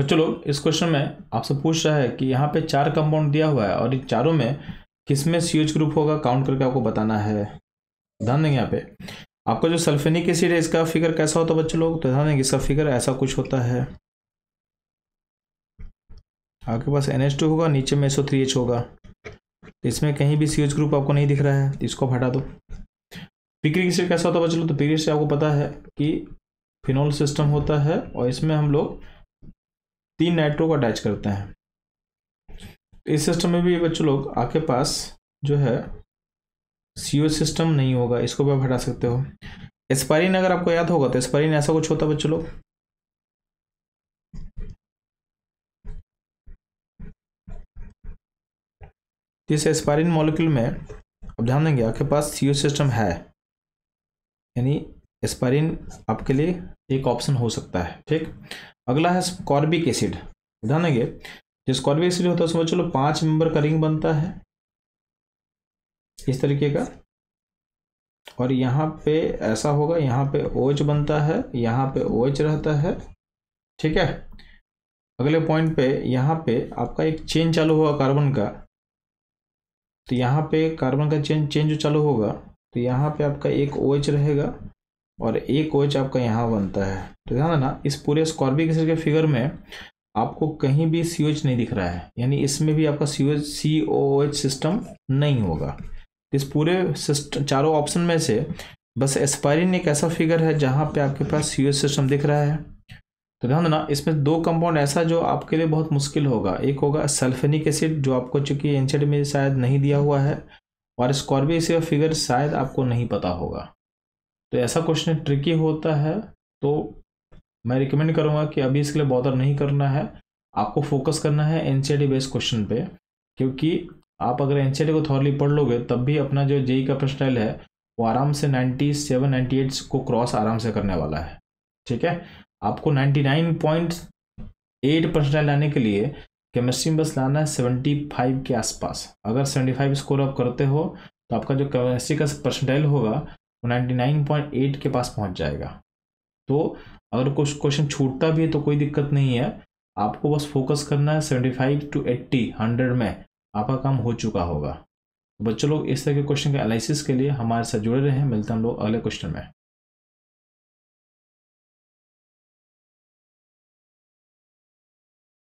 बच्चों तो लोग इस क्वेश्चन में आपसे पूछ रहा है कि यहाँ पे चार कंपाउंड दिया हुआ है और इन चारों में किसमें सी एच ग्रुप होगा काउंट करके आपको बताना है ध्यान देंगे यहाँ पे आपका जो सल्फेनिक एसिड है इसका फिगर कैसा होता है बच्चों लोग तो ध्यान देंगे इसका फिगर ऐसा कुछ होता है आपके पास एन होगा नीचे में एसओ थ्री होगा इसमें कहीं भी सी ग्रुप आपको नहीं दिख रहा है तो इसको हटा दो पिक्रिक एसिड कैसा होता है बच्चों लोग तो पिक्रिक से आपको पता है कि फिनोल सिस्टम होता है और इसमें हम लोग तीन नाइट्रो को अटैच करते हैं इस सिस्टम में भी बच्चों लोग आपके पास जो है सी सिस्टम नहीं होगा इसको भी आप हटा सकते हो एस्पायरिन अगर आपको याद होगा तो एस्पायरिन ऐसा कुछ होता बच्चों लोग इस एस्पायरिन मॉलिक्यूल में अब ध्यान देंगे आपके पास सी सिस्टम है यानी एस्पारिन आपके लिए एक ऑप्शन हो सकता है ठीक अगला है स्कॉर्बिक एसिड ध्यान देंगे जो स्कॉर्बिक एसिड होता है उसमें चलो पांच मेंबर का रिंग बनता है इस तरीके का और यहाँ पे ऐसा होगा यहाँ पे ओएच बनता है यहाँ पे ओएच रहता है ठीक है अगले पॉइंट पे यहाँ पे आपका एक चेन चालू होगा कार्बन का तो यहाँ पे कार्बन का चेन चेन जो चालू होगा तो यहाँ पे आपका एक ओएच रहेगा और एक ओ आपका यहाँ बनता है तो ध्यान ना इस पूरे स्कॉर्बिक एसिड के फिगर में आपको कहीं भी सी नहीं दिख रहा है यानी इसमें भी आपका C H C O H system नहीं होगा इस पूरे सिस्टम चारों ऑप्शन में से बस एस्पायरिन एक ऐसा फिगर है जहाँ पे आपके पास सी सिस्टम दिख रहा है तो ध्यान देना इसमें दो कंपाउंड ऐसा जो आपके लिए बहुत मुश्किल होगा एक होगा सल्फेनिक एसिड जो आपको चूंकि एनसीड में शायद नहीं दिया हुआ है और स्कॉर्बिक एसिड फिगर शायद आपको नहीं पता होगा तो ऐसा क्वेश्चन ट्रिकी होता है तो मैं रिकमेंड करूंगा कि अभी इसके लिए बॉदर नहीं करना है आपको फोकस करना है एन बेस्ड क्वेश्चन पे क्योंकि आप अगर एन e को थॉरली पढ़ लोगे तब भी अपना जो जेई e e का प्रश्न है वो आराम से 97, 98 को क्रॉस आराम से करने वाला है ठीक है आपको 99.8 परसेंटाइल लाने के लिए केमिस्ट्री में बस लाना है 75 के आसपास अगर 75 स्कोर आप करते हो तो आपका जो केमिस्ट्री का परसेंटाइल होगा नाइन्टी नाइन पॉइंट एट के पास पहुंच जाएगा तो अगर कुछ क्वेश्चन छूटता भी है तो कोई दिक्कत नहीं है आपको बस फोकस करना है seventy five to eighty hundred में आपका काम हो चुका होगा तो बच्चों लोग इस तरह के क्वेश्चन के एनालिसिस के लिए हमारे साथ जुड़े रहे हैं मिलते हैं हम लोग अगले क्वेश्चन में